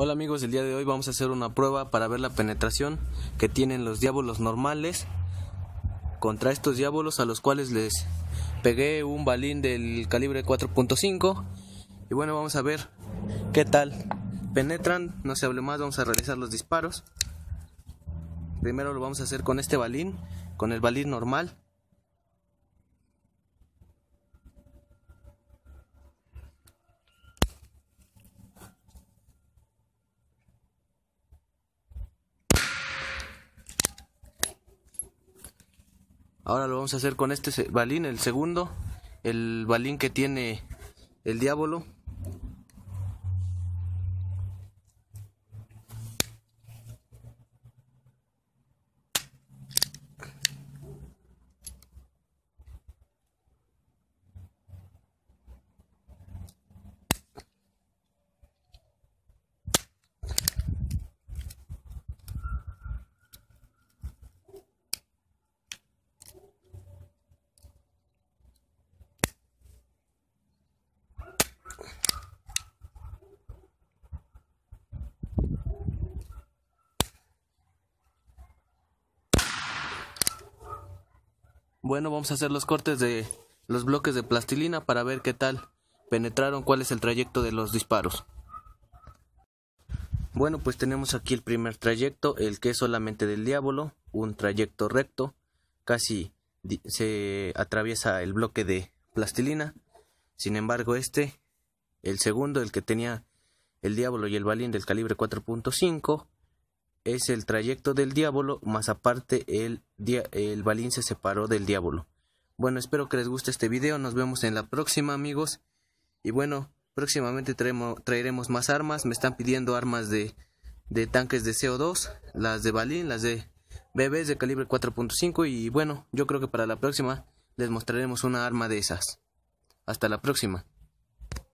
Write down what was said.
Hola amigos, el día de hoy vamos a hacer una prueba para ver la penetración que tienen los diablos normales contra estos diablos a los cuales les pegué un balín del calibre 4.5 y bueno vamos a ver qué tal penetran, no se hable más, vamos a realizar los disparos primero lo vamos a hacer con este balín, con el balín normal Ahora lo vamos a hacer con este balín, el segundo, el balín que tiene el diablo Bueno, vamos a hacer los cortes de los bloques de plastilina para ver qué tal penetraron, cuál es el trayecto de los disparos. Bueno, pues tenemos aquí el primer trayecto, el que es solamente del diablo, un trayecto recto, casi se atraviesa el bloque de plastilina. Sin embargo, este, el segundo, el que tenía el diablo y el balín del calibre 4.5, es el trayecto del diablo, más aparte el, el Balín se separó del diablo. Bueno, espero que les guste este video, nos vemos en la próxima amigos. Y bueno, próximamente traeremos más armas, me están pidiendo armas de, de tanques de CO2, las de Balín, las de bebés de calibre 4.5 y bueno, yo creo que para la próxima les mostraremos una arma de esas. Hasta la próxima.